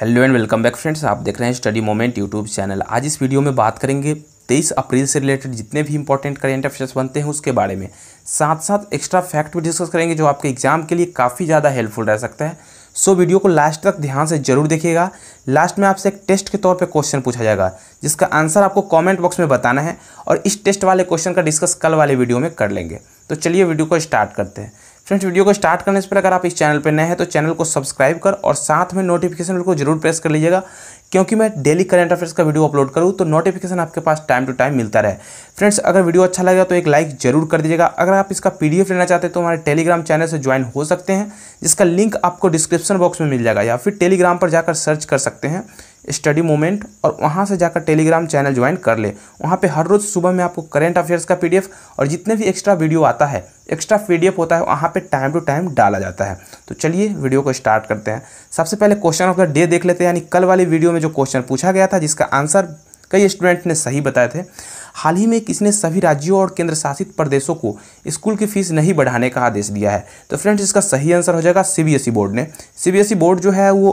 hello and welcome back friends आप देख रहे हैं स्टडी मोमेंट यूट्यूब चैनल आज इस वीडियो में बात करेंगे तेईस अप्रैल से रिलेटेड जितने भी इंपॉर्टेंट करेंट अफेयर्स बनते हैं उसके बारे में साथ साथ एक्स्ट्रा फैक्ट भी डिस्कस करेंगे जो आपके एग्जाम के लिए काफ़ी ज़्यादा हेल्पफुल रह सकता है सो वीडियो को लास्ट तक ध्यान से जरूर देखिएगा लास्ट में आपसे एक टेस्ट के तौर पर क्वेश्चन पूछा जाएगा जिसका आंसर आपको कॉमेंट बॉक्स में बताना है और इस टेस्ट वाले क्वेश्चन का डिस्कस कल वाले वीडियो में कर लेंगे तो चलिए वीडियो को स्टार्ट करते हैं फ्रेंड्स वीडियो को स्टार्ट करने से पहले अगर आप इस चैनल पर नए हैं तो चैनल को सब्सक्राइब कर और साथ में नोटिफिकेशन को जरूर प्रेस कर लीजिएगा क्योंकि मैं डेली करंट अफेयर्स का वीडियो अपलोड करूँ तो नोटिफिकेशन आपके पास टाइम टू टाइम मिलता रहे फ्रेंड्स अगर वीडियो अच्छा लगेगा तो एक लाइक जरूर कर दीजिएगा अगर आप इसका पी लेना चाहते हैं तो हमारे टेलीग्राम चैनल से ज्वाइन हो सकते हैं जिसका लिंक आपको डिस्क्रिप्शन बॉक्स में मिल जाएगा या फिर टेलीग्राम पर जाकर सर्च कर सकते हैं स्टडी मोमेंट और वहाँ से जाकर टेलीग्राम चैनल ज्वाइन कर ले वहाँ पे हर रोज़ सुबह में आपको करेंट अफेयर्स का पीडीएफ और जितने भी एक्स्ट्रा वीडियो आता है एक्स्ट्रा पीडीएफ होता है वहाँ पे टाइम टू टाइम डाला जाता है तो चलिए वीडियो को स्टार्ट करते हैं सबसे पहले क्वेश्चन ऑफ द डे देख लेते हैं यानी कल वाली वीडियो में जो क्वेश्चन पूछा गया था जिसका आंसर कई स्टूडेंट ने सही बताए थे हाल ही में किसने सभी राज्यों और केंद्र शासित प्रदेशों को स्कूल की फीस नहीं बढ़ाने का आदेश दिया है तो फ्रेंड्स इसका सही आंसर हो जाएगा सी बोर्ड e ने सी बोर्ड e जो है वो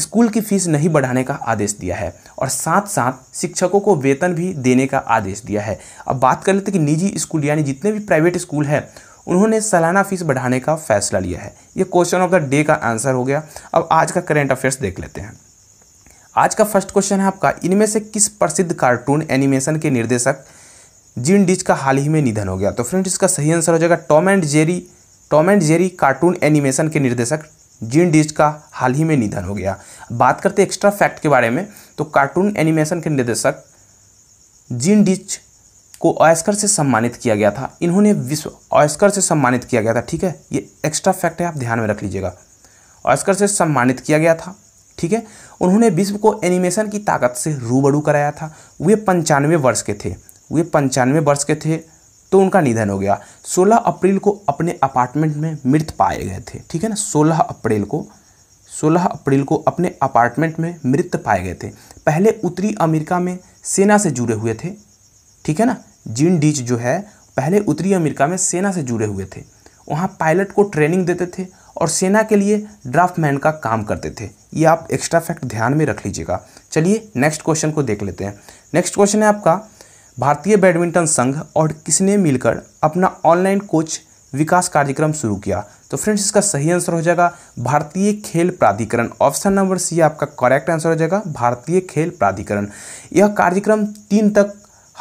स्कूल की फीस नहीं बढ़ाने का आदेश दिया है और साथ साथ शिक्षकों को वेतन भी देने का आदेश दिया है अब बात कर लेते कि निजी स्कूल यानी जितने भी प्राइवेट स्कूल हैं उन्होंने सालाना फीस बढ़ाने का फैसला लिया है ये क्वेश्चन ऑफ द डे का आंसर हो गया अब आज का करेंट अफेयर्स देख लेते हैं आज का फर्स्ट क्वेश्चन है आपका इनमें से किस प्रसिद्ध कार्टून एनिमेशन के निर्देशक जिन डिच का हाल ही में निधन हो गया तो फ्रेंड्स इसका सही आंसर हो जाएगा Tom and Jerry Tom and Jerry cartoon animation के निर्देशक जीन डिस्ट का हाल ही में निधन हो गया बात करते एक्स्ट्रा फैक्ट के बारे में तो कार्टून एनिमेशन के निर्देशक जीन डीज को ऑयस्कर से सम्मानित किया गया था इन्होंने विश्व ऑयस्कर से सम्मानित किया गया था ठीक है ये एक्स्ट्रा फैक्ट है आप ध्यान में रख लीजिएगा ऑयस्कर से सम्मानित किया गया था ठीक है उन्होंने विश्व को एनिमेशन की ताकत से रूबरू कराया था वे पंचानवे वर्ष के थे वे पंचानवे वर्ष के थे तो उनका निधन हो गया 16 अप्रैल को अपने अपार्टमेंट में मृत पाए गए थे ठीक है ना 16 अप्रैल को 16 अप्रैल को अपने अपार्टमेंट में मृत पाए गए थे पहले उत्तरी अमेरिका में सेना से जुड़े हुए थे ठीक है ना जीन डीच जो है पहले उत्तरी अमेरिका में सेना से जुड़े हुए थे वहाँ पायलट को ट्रेनिंग देते थे और सेना के लिए ड्राफ्टमैन का काम करते थे ये आप एक्स्ट्रा फैक्ट ध्यान में रख लीजिएगा चलिए नेक्स्ट क्वेश्चन को देख लेते हैं नेक्स्ट क्वेश्चन है आपका भारतीय बैडमिंटन संघ और किसने मिलकर अपना ऑनलाइन कोच विकास कार्यक्रम शुरू किया तो फ्रेंड्स इसका सही आंसर हो जाएगा भारतीय खेल प्राधिकरण ऑप्शन नंबर सी आपका करेक्ट आंसर हो जाएगा भारतीय खेल प्राधिकरण यह कार्यक्रम तीन तक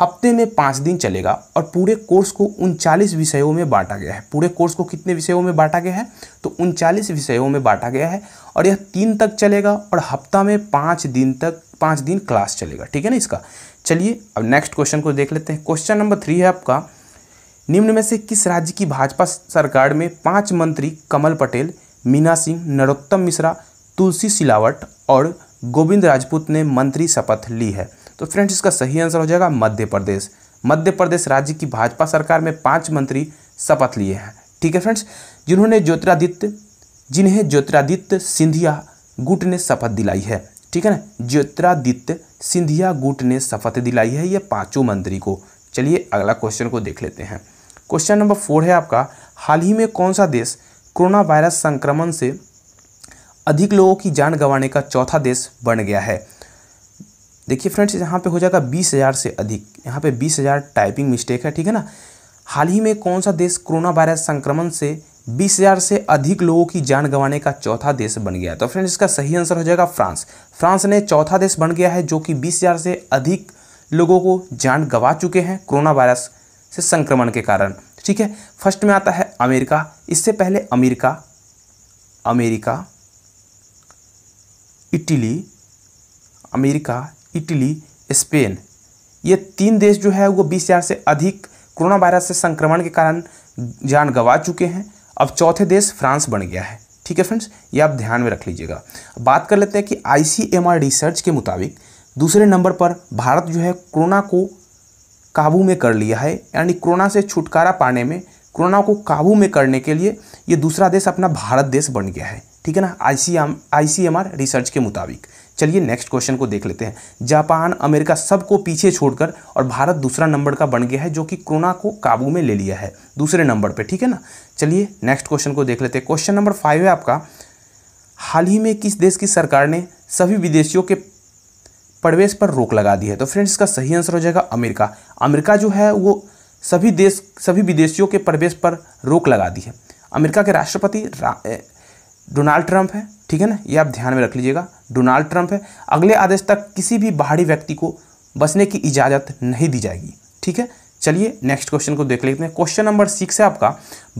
हफ्ते में पाँच दिन चलेगा और पूरे कोर्स को उनचालीस विषयों में बांटा गया है पूरे कोर्स को कितने विषयों में बांटा गया है तो उनचालीस विषयों में बांटा गया है और यह तीन तक चलेगा और हफ्ता में पाँच दिन तक पाँच दिन क्लास चलेगा ठीक है ना इसका चलिए अब नेक्स्ट क्वेश्चन को देख लेते हैं क्वेश्चन नंबर थ्री है आपका निम्न में से किस राज्य की भाजपा सरकार में पांच मंत्री कमल पटेल मीना सिंह नरोत्तम मिश्रा तुलसी सिलावट और गोविंद राजपूत ने मंत्री शपथ ली है तो फ्रेंड्स इसका सही आंसर हो जाएगा मध्य प्रदेश मध्य प्रदेश राज्य की भाजपा सरकार में पांच मंत्री शपथ लिए हैं ठीक है फ्रेंड्स जिन्होंने ज्योतिरादित्य जिन्हें ज्योतिरादित्य सिंधिया गुट ने शपथ दिलाई है ठीक है ना ज्योतिरादित्य सिंधिया गुट ने शपथ दिलाई है ये पांचों मंत्री को चलिए अगला क्वेश्चन को देख लेते हैं क्वेश्चन नंबर फोर है आपका हाल ही में कौन सा देश कोरोना वायरस संक्रमण से अधिक लोगों की जान गंवाने का चौथा देश बन गया है देखिए फ्रेंड्स यहाँ पे हो जाएगा बीस हज़ार से अधिक यहाँ पे बीस हज़ार टाइपिंग मिस्टेक है ठीक है ना हाल ही में कौन सा देश कोरोना वायरस संक्रमण से बीस हज़ार से अधिक लोगों की जान गंवाने का चौथा देश बन गया तो फ्रेंड्स इसका सही आंसर हो जाएगा फ्रांस फ्रांस ने चौथा देश बन गया है जो कि 20,000 से अधिक लोगों को जान गंवा चुके हैं कोरोना वायरस से संक्रमण के कारण ठीक है फर्स्ट में आता है अमेरिका इससे पहले America America Italy America Italy Spain ये तीन देश जो है वो बीस हज़ार से अधिक कोरोना वायरस से संक्रमण के कारण जान गंवा चुके हैं अब चौथे देश फ्रांस बन गया है ठीक है फ्रेंड्स ये आप ध्यान में रख लीजिएगा बात कर लेते हैं कि आई रिसर्च के मुताबिक दूसरे नंबर पर भारत जो है कोरोना को काबू में कर लिया है यानी कोरोना से छुटकारा पाने में कोरोना को काबू में करने के लिए ये दूसरा देश अपना भारत देश बन गया है ठीक है ना आई सी रिसर्च के मुताबिक चलिए नेक्स्ट क्वेश्चन को देख लेते हैं जापान अमेरिका सबको पीछे छोड़कर और भारत दूसरा नंबर का बन गया है जो कि कोरोना को काबू में ले लिया है दूसरे नंबर पर ठीक है ना चलिए नेक्स्ट क्वेश्चन को देख लेते हैं क्वेश्चन नंबर फाइव है आपका हाल ही में किस देश की सरकार ने सभी विदेशियों के प्रवेश पर रोक लगा दी है तो फ्रेंड्स इसका सही आंसर हो जाएगा अमेरिका अमेरिका जो है वो सभी देश सभी विदेशियों के प्रवेश पर रोक लगा दी है अमेरिका के राष्ट्रपति रा, डोनाल्ड ट्रंप है ठीक है ना ये आप ध्यान में रख लीजिएगा डोनाल्ड ट्रंप है अगले आदेश तक किसी भी बाहरी व्यक्ति को बसने की इजाज़त नहीं दी जाएगी ठीक है चलिए नेक्स्ट क्वेश्चन को देख लेते हैं क्वेश्चन नंबर सिक्स है आपका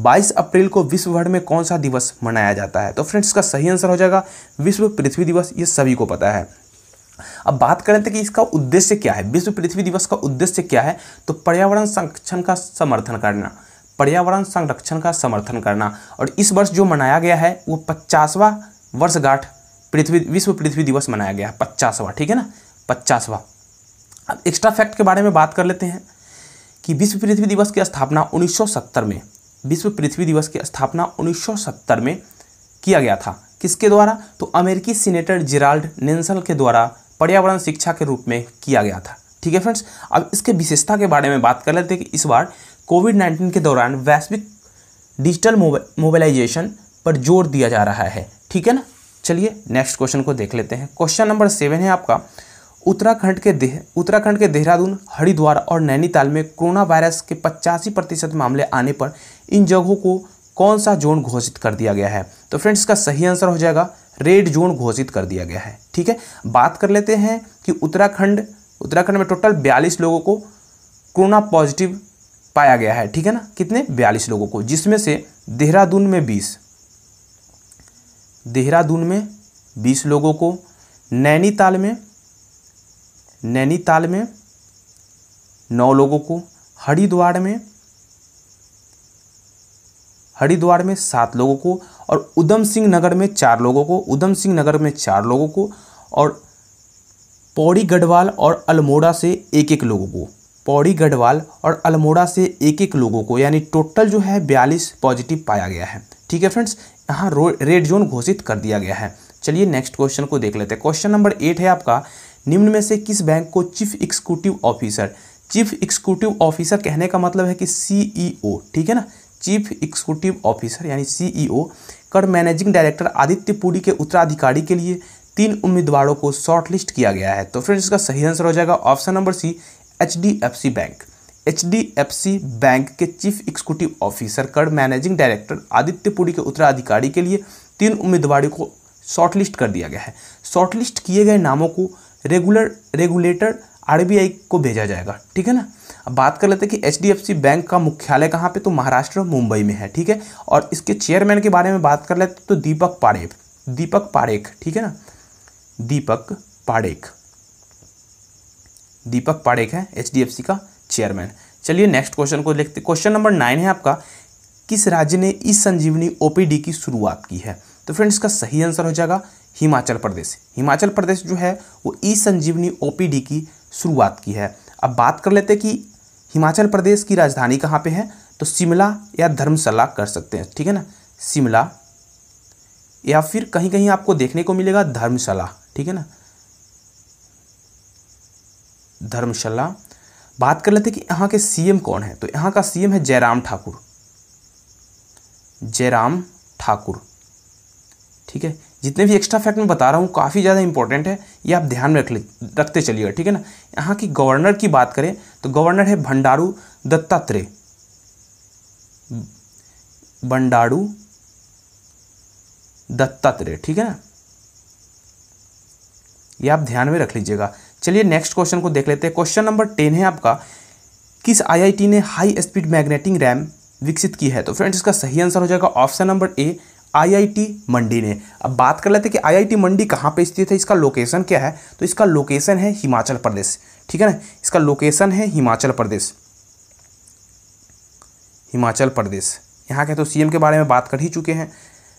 22 अप्रैल को विश्व भर में कौन सा दिवस मनाया जाता है तो फ्रेंड्स इसका सही आंसर हो जाएगा विश्व पृथ्वी दिवस ये सभी को पता है अब बात करें तो कि इसका उद्देश्य क्या है विश्व पृथ्वी दिवस का उद्देश्य क्या है तो पर्यावरण संरक्षण का समर्थन करना पर्यावरण संरक्षण का समर्थन करना और इस वर्ष जो मनाया गया है वो पचासवा वर्षगांठ पृथ्वी विश्व पृथ्वी दिवस मनाया गया पचासवा ठीक है ना पचासवा अब एक्स्ट्रा फैक्ट के बारे में बात कर लेते हैं कि विश्व पृथ्वी दिवस की स्थापना 1970 में विश्व पृथ्वी दिवस की स्थापना 1970 में किया गया था किसके द्वारा तो अमेरिकी सीनेटर जेराल्ड नेंसल के द्वारा पर्यावरण शिक्षा के रूप में किया गया था ठीक है फ्रेंड्स अब इसके विशेषता के बारे में बात कर लेते हैं कि इस बार कोविड नाइन्टीन के दौरान वैश्विक डिजिटल मोबाइलाइजेशन पर जोर दिया जा रहा है ठीक है ना चलिए नेक्स्ट क्वेश्चन को देख लेते हैं क्वेश्चन नंबर सेवन है आपका उत्तराखंड के देह उत्तराखंड के देहरादून हरिद्वार और नैनीताल में कोरोना वायरस के पचासी प्रतिशत मामले आने पर इन जगहों को कौन सा जोन घोषित कर दिया गया है तो फ्रेंड्स इसका सही आंसर हो जाएगा रेड जोन घोषित कर दिया गया है ठीक है बात कर लेते हैं कि उत्तराखंड उत्तराखंड में टोटल बयालीस लोगों को कोरोना पॉजिटिव पाया गया है ठीक है ना कितने बयालीस लोगों को जिसमें से देहरादून में बीस देहरादून में बीस लोगों को नैनीताल में नैनीताल में नौ लोगों को हरिद्वार में हरिद्वार में सात लोगों को और उधम सिंह नगर में चार लोगों को उधम सिंह नगर में चार लोगों को और पौड़ी गढ़वाल और अल्मोड़ा से एक एक लोगों को पौड़ी गढ़वाल और अल्मोड़ा से एक एक लोगों को यानी टोटल जो है बयालीस पॉजिटिव पाया गया है ठीक है फ्रेंड्स यहाँ रेड जोन घोषित कर दिया गया है चलिए नेक्स्ट क्वेश्चन को देख लेते हैं क्वेश्चन नंबर एट है आपका निम्न में से किस बैंक को chief executive officer chief executive officer कहने का मतलब है कि सीईओ e ठीक है ना चीफ एक्सिक्यूटिव ऑफिसर यानी सीईओ e कर मैनेजिंग डायरेक्टर आदित्य पुरी के उत्तराधिकारी के लिए तीन उम्मीदवारों को शॉर्टलिस्ट किया गया है तो फ्रेंड्स इसका सही आंसर हो जाएगा option number C H bank H bank के चीफ एग्जीक्यूटिव ऑफिसर कर मैनेजिंग डायरेक्टर आदित्यपुरी के उत्तराधिकारी के लिए तीन उम्मीदवारों को शॉर्टलिस्ट कर दिया गया है शॉर्टलिस्ट किए गए नामों को रेगुलर रेगुलेटर आरबीआई को भेजा जाएगा ठीक है ना अब बात कर लेते हैं कि एच बैंक का मुख्यालय कहाँ पे तो महाराष्ट्र मुंबई में है ठीक है और इसके चेयरमैन के बारे में बात कर लेते तो दीपक पारेख दीपक पारेख ठीक है ना दीपक पारेख दीपक पारेख है एच का चेयरमैन चलिए नेक्स्ट क्वेश्चन को देखते क्वेश्चन नंबर नाइन है आपका किस राज्य ने इस संजीवनी ओपीडी की शुरुआत की है तो फ्रेंड्स इसका सही आंसर हो जाएगा हिमाचल प्रदेश हिमाचल प्रदेश जो है वो ई संजीवनी ओपीडी की शुरुआत की है अब बात कर लेते हैं कि हिमाचल प्रदेश की राजधानी कहाँ पे है तो शिमला या धर्मशाला कर सकते हैं ठीक है ना शिमला या फिर कहीं कहीं आपको देखने को मिलेगा धर्मशाला ठीक है ना धर्मशाला बात कर लेते हैं कि यहाँ के सीएम कौन है तो यहाँ का सीएम है जयराम ठाकुर जयराम ठाकुर ठीक है जितने भी एक्स्ट्रा फैक्ट मैं बता रहा हूँ काफ़ी ज़्यादा इंपॉर्टेंट है ये आप ध्यान में रख ले रखते चलिएगा ठीक है ना यहाँ की गवर्नर की बात करें तो गवर्नर है भंडारू दत्तात्रेय भंडारू दत्तात्रेय ठीक है ना ये आप ध्यान में रख लीजिएगा चलिए नेक्स्ट क्वेश्चन को देख लेते हैं क्वेश्चन नंबर टेन है आपका किस आईआईटी ने हाई स्पीड मैग्नेटिंग रैम विकसित की है तो फ्रेंड्स इसका सही आंसर हो जाएगा option number A IIT Mandi ने अब बात कर लेते हैं कि आईआईटी मंडी कहाँ पे स्थित है इसका लोकेशन क्या है तो इसका लोकेशन है हिमाचल प्रदेश ठीक है ना इसका लोकेशन है हिमाचल प्रदेश हिमाचल प्रदेश यहाँ के तो सी के बारे में बात कर ही चुके हैं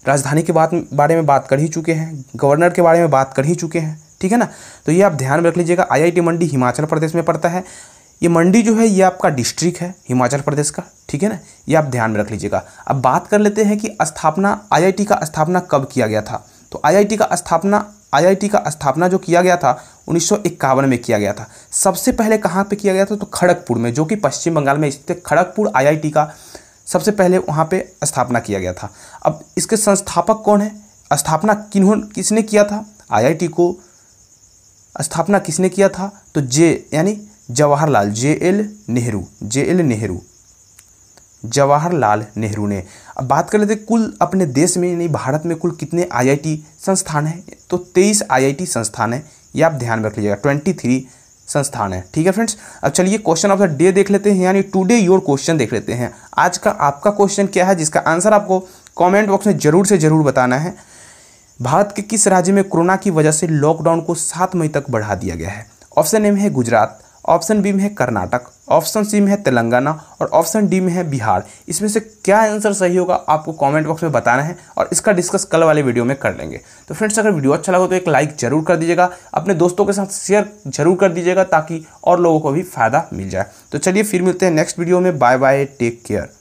राजधानी के बारे में बात कर ही चुके हैं गवर्नर के बारे में बात कर ही चुके हैं ठीक है ना तो ये आप ध्यान में रख लीजिएगा आईआईटी मंडी हिमाचल प्रदेश में पड़ता है ये मंडी जो है ये आपका डिस्ट्रिक्ट है हिमाचल प्रदेश का ठीक है ना ये आप ध्यान में रख लीजिएगा अब बात कर लेते हैं कि स्थापना आईआईटी का स्थापना कब किया गया था तो आईआईटी का स्थापना आईआईटी का स्थापना जो किया गया था उन्नीस में किया गया था सबसे पहले कहाँ पे किया गया था तो खड़गपुर में जो कि पश्चिम बंगाल में स्थित खड़गपुर आई का सबसे पहले वहाँ पर स्थापना किया गया था अब इसके संस्थापक कौन है स्थापना किन्हों किसने किया था आई को स्थापना किसने किया था तो जे यानी Jawaharlal J L Nehru J L Nehru Jawaharlal Nehru ने अब बात कर लेते कुल अपने देश में यानी भारत में कुल कितने आईआईटी संस्थान हैं तो तेईस आईआईटी संस्थान हैं ये आप ध्यान रख लीजिएगा ट्वेंटी थ्री संस्थान है ठीक है फ्रेंड्स अब चलिए क्वेश्चन ऑफ द डे देख लेते हैं यानी टुडे योर क्वेश्चन देख लेते हैं आज का आपका क्वेश्चन क्या है जिसका आंसर आपको कॉमेंट बॉक्स में जरूर से जरूर बताना है भारत के किस राज्य में कोरोना की वजह से लॉकडाउन को सात मई तक बढ़ा दिया गया है ऑप्शन ए में है गुजरात ऑप्शन बी में है कर्नाटक ऑप्शन सी में है तेलंगाना और ऑप्शन डी में है बिहार इसमें से क्या आंसर सही होगा आपको कमेंट बॉक्स में बताना है और इसका डिस्कस कल वाले वीडियो में कर लेंगे तो फ्रेंड्स अगर वीडियो अच्छा लगा तो एक लाइक जरूर कर दीजिएगा अपने दोस्तों के साथ शेयर जरूर कर दीजिएगा ताकि और लोगों को भी फायदा मिल जाए तो चलिए फिर मिलते हैं नेक्स्ट वीडियो में बाय बाय टेक केयर